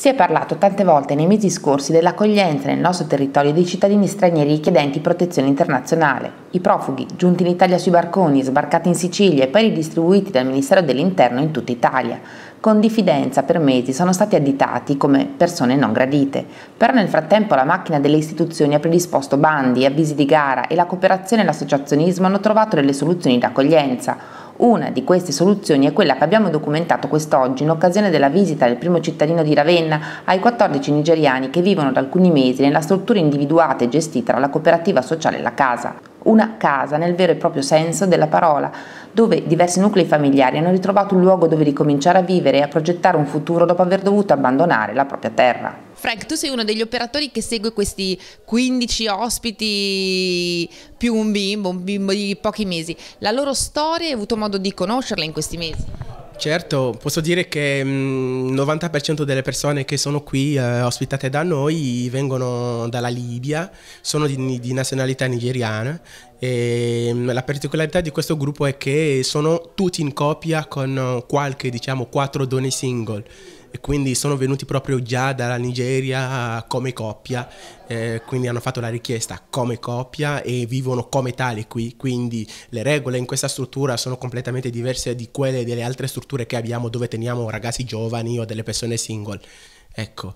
Si è parlato tante volte nei mesi scorsi dell'accoglienza nel nostro territorio dei cittadini stranieri richiedenti protezione internazionale. I profughi, giunti in Italia sui barconi, sbarcati in Sicilia e poi ridistribuiti dal Ministero dell'Interno in tutta Italia. Con diffidenza per mesi sono stati additati come persone non gradite. Però nel frattempo la macchina delle istituzioni ha predisposto bandi, avvisi di gara e la cooperazione e l'associazionismo hanno trovato delle soluzioni d'accoglienza una di queste soluzioni è quella che abbiamo documentato quest'oggi in occasione della visita del primo cittadino di Ravenna ai 14 nigeriani che vivono da alcuni mesi nella struttura individuata e gestita dalla cooperativa sociale La Casa una casa nel vero e proprio senso della parola, dove diversi nuclei familiari hanno ritrovato un luogo dove ricominciare a vivere e a progettare un futuro dopo aver dovuto abbandonare la propria terra. Frank, tu sei uno degli operatori che segue questi 15 ospiti più un bimbo, un bimbo di pochi mesi. La loro storia, hai avuto modo di conoscerla in questi mesi? Certo, posso dire che il mm, 90% delle persone che sono qui eh, ospitate da noi vengono dalla Libia, sono di, di nazionalità nigeriana e mm, la particolarità di questo gruppo è che sono tutti in coppia con qualche, diciamo, quattro donne single e quindi sono venuti proprio già dalla Nigeria come coppia, eh, quindi hanno fatto la richiesta come coppia e vivono come tali qui, quindi le regole in questa struttura sono completamente diverse di quelle delle altre strutture che abbiamo dove teniamo ragazzi giovani o delle persone single. Ecco,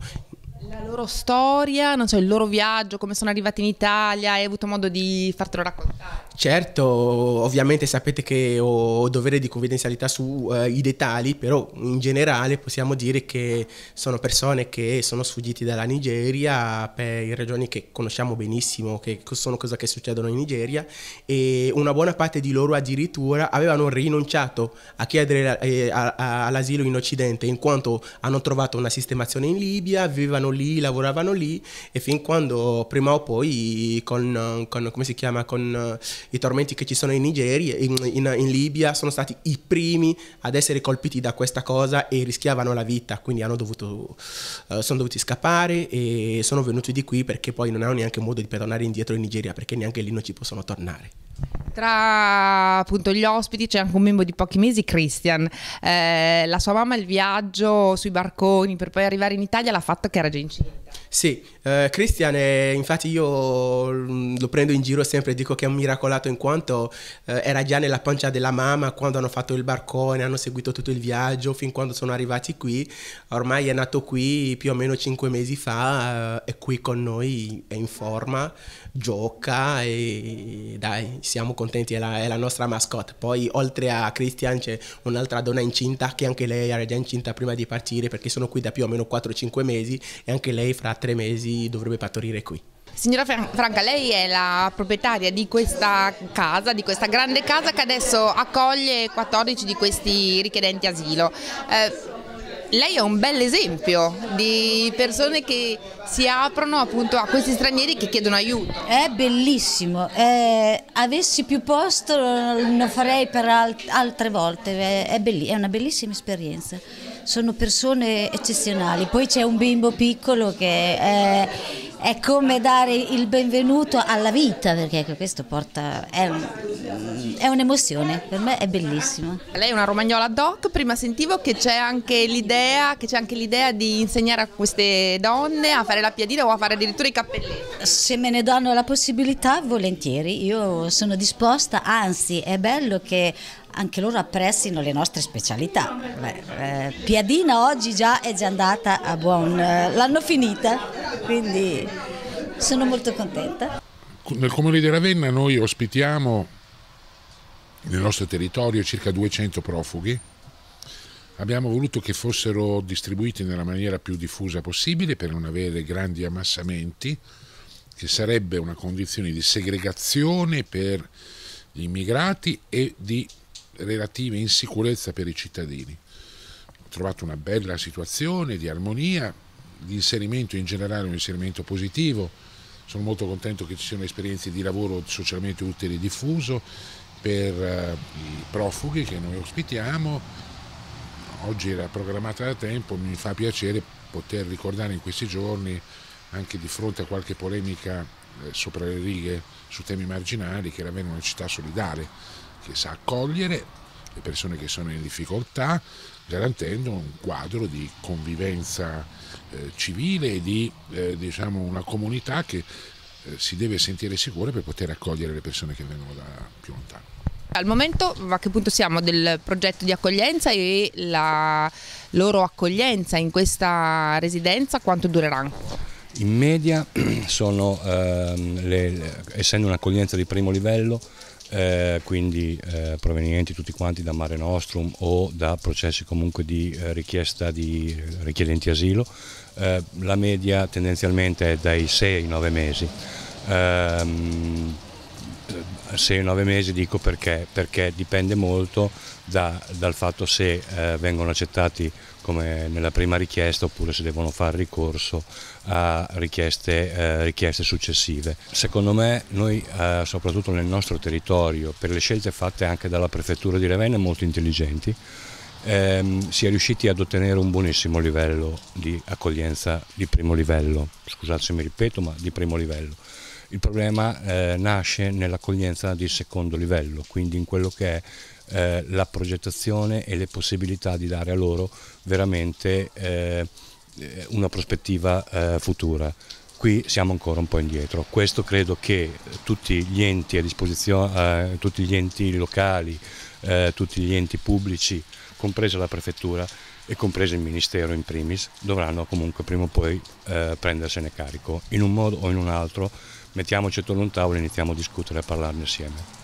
la loro storia, non so, il loro viaggio, come sono arrivati in Italia, hai avuto modo di fartelo raccontare? Certo, ovviamente sapete che ho dovere di confidenzialità sui eh, dettagli, però in generale possiamo dire che sono persone che sono sfuggiti dalla Nigeria per ragioni che conosciamo benissimo, che sono cose che succedono in Nigeria e una buona parte di loro addirittura avevano rinunciato a chiedere eh, all'asilo in Occidente in quanto hanno trovato una sistemazione in Libia, avevano lì, lavoravano lì e fin quando prima o poi con, con come si chiama, con eh, i tormenti che ci sono in Nigeria, in, in, in Libia, sono stati i primi ad essere colpiti da questa cosa e rischiavano la vita, quindi hanno dovuto, uh, sono dovuti scappare e sono venuti di qui perché poi non hanno neanche modo di per tornare indietro in Nigeria perché neanche lì non ci possono tornare tra appunto gli ospiti c'è anche un membro di pochi mesi, Christian. Eh, la sua mamma il viaggio sui barconi per poi arrivare in Italia l'ha fatto che era già incinta. Sì, eh, Christian, è, infatti io mm, lo prendo in giro sempre e dico che è un miracolato in quanto eh, era già nella pancia della mamma quando hanno fatto il barcone, hanno seguito tutto il viaggio fin quando sono arrivati qui. Ormai è nato qui più o meno cinque mesi fa, eh, è qui con noi, è in forma, gioca e dai, siamo contenti contenti, è la, è la, nostra mascotte. Poi oltre a Christian c'è un'altra donna incinta che anche lei era già incinta prima di partire perché sono qui da più o meno 4-5 mesi e anche lei fra 3 mesi dovrebbe partorire qui. Signora Franca, lei è la proprietaria di questa casa, di questa grande casa che adesso accoglie 14 di questi richiedenti asilo. Eh, lei è un bel esempio di persone che si aprono appunto a questi stranieri che chiedono aiuto. È bellissimo, eh, avessi più posto eh, lo farei per alt altre volte, è, è una bellissima esperienza sono persone eccezionali. Poi c'è un bimbo piccolo che è, è come dare il benvenuto alla vita perché questo porta, è, è un'emozione, per me è bellissimo. Lei è una romagnola doc, prima sentivo che c'è anche l'idea di insegnare a queste donne a fare la piadina o a fare addirittura i cappelletti. Se me ne danno la possibilità, volentieri, io sono disposta, anzi è bello che anche loro apprezzino le nostre specialità. Beh, eh, piadina oggi già è già andata a buon... Eh, l'hanno finita quindi sono molto contenta. Nel comune di Ravenna noi ospitiamo nel nostro territorio circa 200 profughi, abbiamo voluto che fossero distribuiti nella maniera più diffusa possibile per non avere grandi ammassamenti, che sarebbe una condizione di segregazione per gli immigrati e di relativa insicurezza per i cittadini. Ho trovato una bella situazione di armonia di inserimento in generale è un inserimento positivo, sono molto contento che ci siano esperienze di lavoro socialmente utile e diffuso per eh, i profughi che noi ospitiamo, oggi era programmata da tempo, mi fa piacere poter ricordare in questi giorni anche di fronte a qualche polemica eh, sopra le righe su temi marginali che era una città solidale che sa accogliere le persone che sono in difficoltà, garantendo un quadro di convivenza eh, civile e di eh, diciamo una comunità che eh, si deve sentire sicura per poter accogliere le persone che vengono da più lontano. Al momento a che punto siamo del progetto di accoglienza e la loro accoglienza in questa residenza quanto durerà? In media, sono, ehm, le, essendo un'accoglienza di primo livello, eh, quindi eh, provenienti tutti quanti da Mare Nostrum o da processi comunque di eh, richiesta di eh, richiedenti asilo, eh, la media tendenzialmente è dai 6 ai 9 mesi. Ehm, 6-9 mesi dico perché, perché dipende molto da, dal fatto se eh, vengono accettati come nella prima richiesta oppure se devono fare ricorso a richieste, eh, richieste successive. Secondo me noi eh, soprattutto nel nostro territorio per le scelte fatte anche dalla prefettura di Ravenna molto intelligenti ehm, si è riusciti ad ottenere un buonissimo livello di accoglienza di primo livello, scusate se mi ripeto ma di primo livello il problema eh, nasce nell'accoglienza di secondo livello, quindi in quello che è eh, la progettazione e le possibilità di dare a loro veramente eh, una prospettiva eh, futura. Qui siamo ancora un po' indietro. Questo credo che tutti gli enti, a disposizione, eh, tutti gli enti locali, eh, tutti gli enti pubblici, compresa la prefettura, e compreso il Ministero in primis, dovranno comunque prima o poi eh, prendersene carico, in un modo o in un altro mettiamoci attorno a un tavolo e iniziamo a discutere e a parlarne assieme.